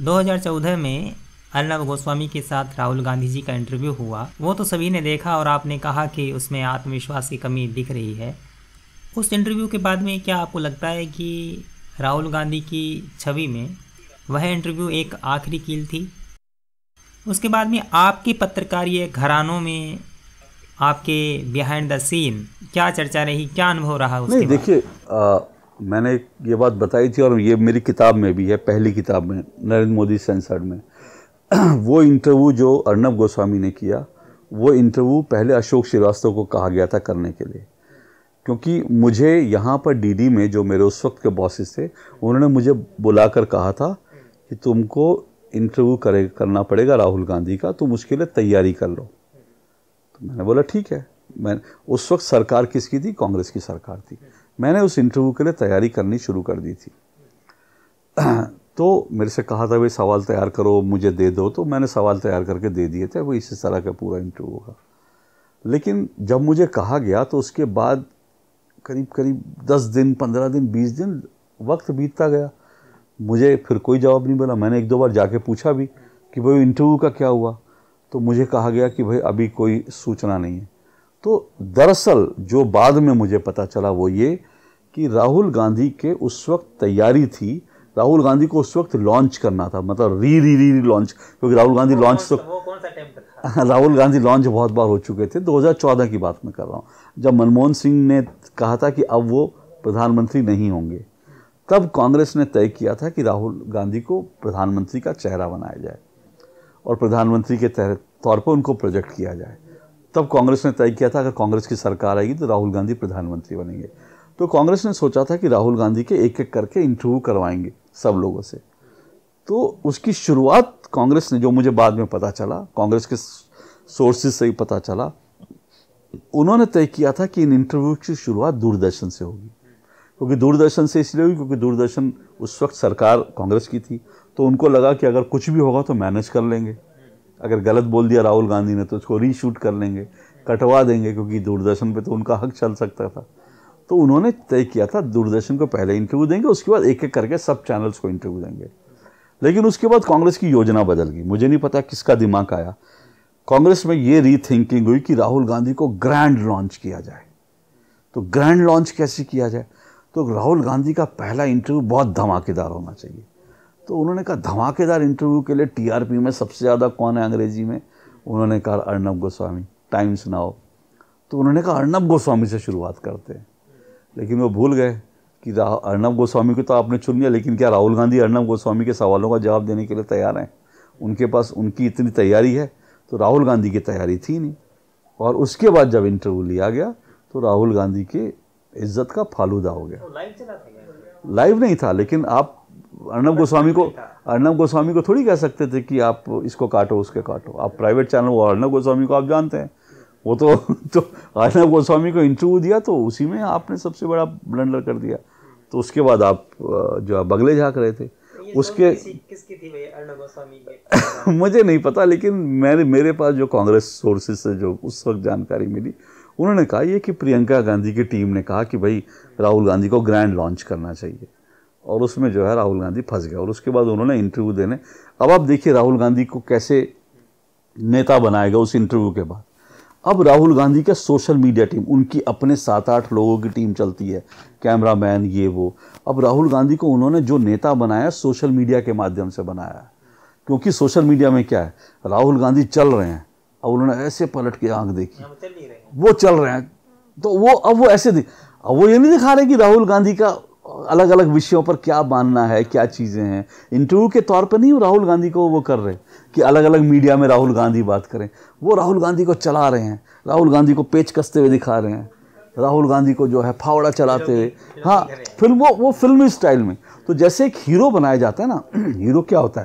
2014 में अर्नब गोस्वामी के साथ राहुल गांधी जी का इंटरव्यू हुआ वो तो सभी ने देखा और आपने कहा कि उसमें आत्मविश्वास की कमी दिख रही है उस इंटरव्यू के बाद में क्या आपको लगता है कि राहुल गांधी की छवि में वह इंटरव्यू एक आखिरी कील थी उसके बाद में आपके पत्रकारीय घरानों में आपके बिहाइंड द सीन क्या चर्चा रही क्या अनुभव रहा उसके देखिए मैंने ये बात बताई थी और ये मेरी किताब में भी है पहली किताब में नरेंद्र मोदी सेंसर्ड में वो इंटरव्यू जो अर्नब गोस्वामी ने किया वो इंटरव्यू पहले अशोक श्रीवास्तव को कहा गया था करने के लिए क्योंकि मुझे यहाँ पर डीडी में जो मेरे उस वक्त के बॉसेस थे उन्होंने मुझे बुलाकर कहा था कि तुमको इंटरव्यू करे करना पड़ेगा राहुल गांधी का तुम उसके लिए तैयारी कर लो तो मैंने बोला ठीक है मैं उस वक्त सरकार किसकी थी कांग्रेस की सरकार थी मैंने उस इंटरव्यू के लिए तैयारी करनी शुरू कर दी थी तो मेरे से कहा था भाई सवाल तैयार करो मुझे दे दो तो मैंने सवाल तैयार करके दे दिए थे वो इसी तरह का पूरा इंटरव्यू होगा लेकिन जब मुझे कहा गया तो उसके बाद करीब करीब दस दिन पंद्रह दिन बीस दिन वक्त बीतता गया मुझे फिर कोई जवाब नहीं मिला मैंने एक दो बार जाके पूछा भी कि भाई इंटरव्यू का क्या हुआ तो मुझे कहा गया कि भाई अभी कोई सूचना नहीं है तो दरअसल जो बाद में मुझे पता चला वो ये कि राहुल गांधी के उस वक्त तैयारी थी राहुल गांधी को उस वक्त लॉन्च करना था मतलब री री री, री लॉन्च क्योंकि राहुल गांधी लॉन्च तो राहुल गांधी लॉन्च बहुत बार हो चुके थे 2014 की बात मैं कर रहा हूँ जब मनमोहन सिंह ने कहा था कि अब वो प्रधानमंत्री नहीं होंगे तब कांग्रेस ने तय किया था कि राहुल गांधी को प्रधानमंत्री का चेहरा बनाया जाए और प्रधानमंत्री के तौर पर उनको प्रोजेक्ट किया जाए तब कांग्रेस ने तय किया था अगर कांग्रेस की सरकार आएगी तो राहुल गांधी प्रधानमंत्री बनेंगे तो कांग्रेस ने सोचा था कि राहुल गांधी के एक एक करके इंटरव्यू करवाएंगे सब लोगों से तो उसकी शुरुआत कांग्रेस ने जो मुझे बाद में पता चला कांग्रेस के सोर्सेज से ही पता चला उन्होंने तय किया था कि इन इंटरव्यू की शुरुआत दूरदर्शन से होगी क्योंकि दूरदर्शन से इसलिए हुई क्योंकि दूरदर्शन उस वक्त सरकार कांग्रेस की थी तो उनको लगा कि अगर कुछ भी होगा तो मैनेज कर लेंगे अगर गलत बोल दिया राहुल गांधी ने तो उसको रीशूट कर लेंगे कटवा देंगे क्योंकि दूरदर्शन पे तो उनका हक चल सकता था तो उन्होंने तय किया था दूरदर्शन को पहले इंटरव्यू देंगे उसके बाद एक एक करके सब चैनल्स को इंटरव्यू देंगे लेकिन उसके बाद कांग्रेस की योजना बदल गई मुझे नहीं पता किसका दिमाग आया कांग्रेस में ये रीथिंकिंग हुई कि राहुल गांधी को ग्रैंड लॉन्च किया जाए तो ग्रैंड लॉन्च कैसे किया जाए तो राहुल गांधी का पहला इंटरव्यू बहुत धमाकेदार होना चाहिए तो उन्होंने कहा धमाकेदार इंटरव्यू के लिए टीआरपी में सबसे ज़्यादा कौन है अंग्रेजी में उन्होंने कहा अर्नब गोस्वामी टाइम्स नाउ तो उन्होंने कहा अर्नब गोस्वामी से शुरुआत करते हैं लेकिन वो भूल गए कि अर्नब गोस्वामी को तो आपने चुन लिया लेकिन क्या राहुल गांधी अर्णब गोस्वामी के सवालों का जवाब देने के लिए तैयार हैं उनके पास उनकी इतनी तैयारी है तो राहुल गांधी की तैयारी थी नहीं और उसके बाद जब इंटरव्यू लिया गया तो राहुल गांधी के इज्जत का फालूदा हो गया तो लाइव नहीं था लेकिन आप अर्नब गोस्वामी को अर्णब गोस्वामी को थोड़ी कह सकते थे कि आप इसको काटो उसके काटो आप प्राइवेट चैनल और अर्णब गोस्वामी को आप जानते हैं वो तो तो अर्नब गोस्वामी को इंटरव्यू दिया तो उसी में आपने सबसे बड़ा ब्लंडर कर दिया तो उसके बाद आप जो आप बगले झाँक रहे थे उसके किसकी थी गोस्वामी मुझे नहीं पता लेकिन मैंने मेरे पास जो कांग्रेस सोर्सेज से जो उस वक्त जानकारी मिली उन्होंने कहा ये कि प्रियंका गांधी की टीम ने कहा कि भाई राहुल गांधी को ग्रैंड लॉन्च करना चाहिए और उसमें जो है राहुल गांधी फंस गया और उसके बाद उन्होंने इंटरव्यू देने अब आप देखिए राहुल गांधी को कैसे नेता बनाएगा उस इंटरव्यू के बाद अब राहुल गांधी का सोशल मीडिया टीम उनकी अपने सात आठ लोगों की टीम चलती है कैमरा मैन ये वो अब राहुल गांधी को उन्होंने जो नेता बनाया सोशल मीडिया के माध्यम से बनाया क्योंकि सोशल मीडिया में क्या है राहुल गांधी चल रहे हैं अब उन्होंने ऐसे पलट के आंख देखी वो चल रहे हैं तो वो अब वो ऐसे अब वो ये नहीं दिखा रहे कि राहुल गांधी का अलग अलग विषयों पर क्या मानना है क्या चीज़ें हैं इंटरव्यू के तौर पर नहीं राहुल गांधी को वो कर रहे कि अलग अलग मीडिया में राहुल गांधी बात करें वो राहुल गांधी को चला रहे हैं राहुल गांधी को पेच कसते हुए दिखा रहे हैं राहुल गांधी को जो है फावड़ा चलाते हुए हाँ फिल्म वो वो फिल्मी स्टाइल में तो जैसे एक हीरो बनाया जाता है ना हीरो क्या होता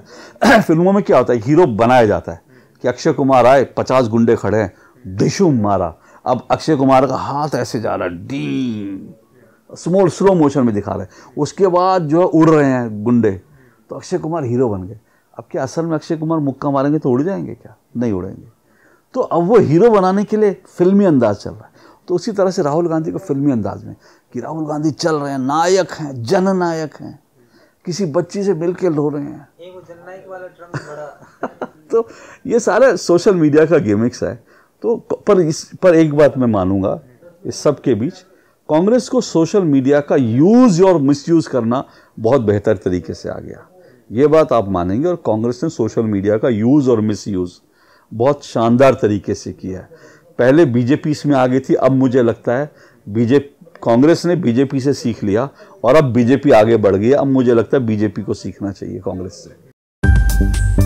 है फिल्मों में क्या होता है हीरो बनाया जाता है कि अक्षय कुमार आए पचास गुंडे खड़े हैं डिशुम मारा अब अक्षय कुमार का हाथ ऐसे जा रहा है डी स्मॉल स्लो मोशन में दिखा रहे हैं उसके बाद जो है उड़ रहे हैं गुंडे तो अक्षय कुमार हीरो बन गए अब क्या असल में अक्षय कुमार मुक्का मारेंगे तो उड़ जाएंगे क्या नहीं उड़ेंगे तो अब वो हीरो बनाने के लिए फिल्मी अंदाज चल रहा है तो उसी तरह से राहुल गांधी को फिल्मी अंदाज में कि राहुल गांधी चल रहे हैं नायक हैं जन नायक हैं किसी बच्ची से मिल के लो रहे हैं तो ये सारे सोशल मीडिया का गेमिक्स है तो पर इस पर एक बात मैं मानूंगा इस सब के बीच कांग्रेस को सोशल मीडिया का यूज़ और मिसयूज़ करना बहुत बेहतर तरीके से आ गया ये बात आप मानेंगे और कांग्रेस ने सोशल मीडिया का यूज़ और मिसयूज़ बहुत शानदार तरीके से किया है पहले बीजेपी इसमें गई थी अब मुझे लगता है बीजेपी कांग्रेस ने बीजेपी से सीख लिया और अब बीजेपी आगे बढ़ गई अब मुझे लगता है बीजेपी को सीखना चाहिए कांग्रेस से